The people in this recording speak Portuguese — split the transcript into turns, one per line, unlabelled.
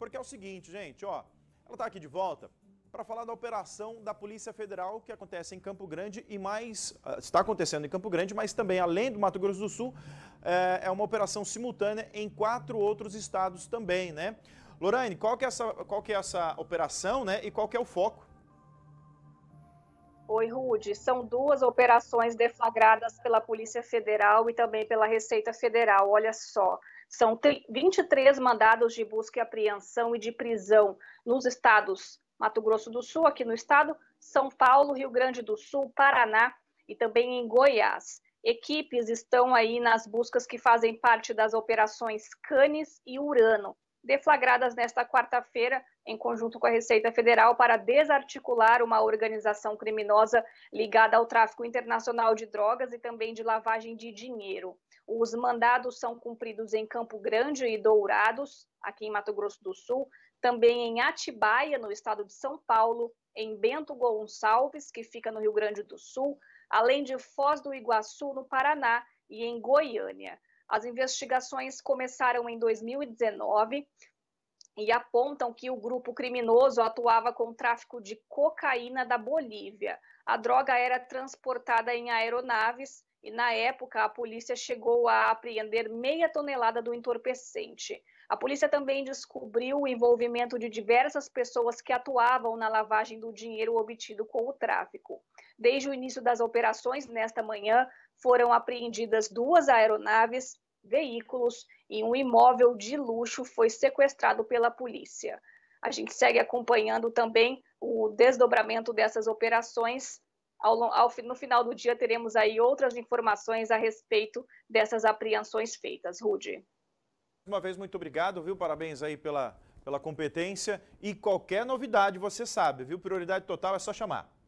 Porque é o seguinte, gente, ó, ela está aqui de volta para falar da operação da Polícia Federal que acontece em Campo Grande e mais ah, está acontecendo em Campo Grande, mas também além do Mato Grosso do Sul eh, é uma operação simultânea em quatro outros estados também, né? Lorane, qual que é essa, qual que é essa operação, né? E qual que é o foco?
Oi, Rude. São duas operações deflagradas pela Polícia Federal e também pela Receita Federal. Olha só. São 23 mandados de busca e apreensão e de prisão nos estados Mato Grosso do Sul, aqui no estado, São Paulo, Rio Grande do Sul, Paraná e também em Goiás. Equipes estão aí nas buscas que fazem parte das operações Canis e Urano deflagradas nesta quarta-feira, em conjunto com a Receita Federal, para desarticular uma organização criminosa ligada ao tráfico internacional de drogas e também de lavagem de dinheiro. Os mandados são cumpridos em Campo Grande e Dourados, aqui em Mato Grosso do Sul, também em Atibaia, no estado de São Paulo, em Bento Gonçalves, que fica no Rio Grande do Sul, além de Foz do Iguaçu, no Paraná, e em Goiânia. As investigações começaram em 2019 e apontam que o grupo criminoso atuava com tráfico de cocaína da Bolívia. A droga era transportada em aeronaves e na época a polícia chegou a apreender meia tonelada do entorpecente. A polícia também descobriu o envolvimento de diversas pessoas que atuavam na lavagem do dinheiro obtido com o tráfico. Desde o início das operações, nesta manhã, foram apreendidas duas aeronaves, veículos e um imóvel de luxo foi sequestrado pela polícia. A gente segue acompanhando também o desdobramento dessas operações ao, ao, no final do dia teremos aí outras informações a respeito dessas apreensões feitas. Rude.
Uma vez, muito obrigado, viu? Parabéns aí pela, pela competência. E qualquer novidade, você sabe, viu? Prioridade total é só chamar.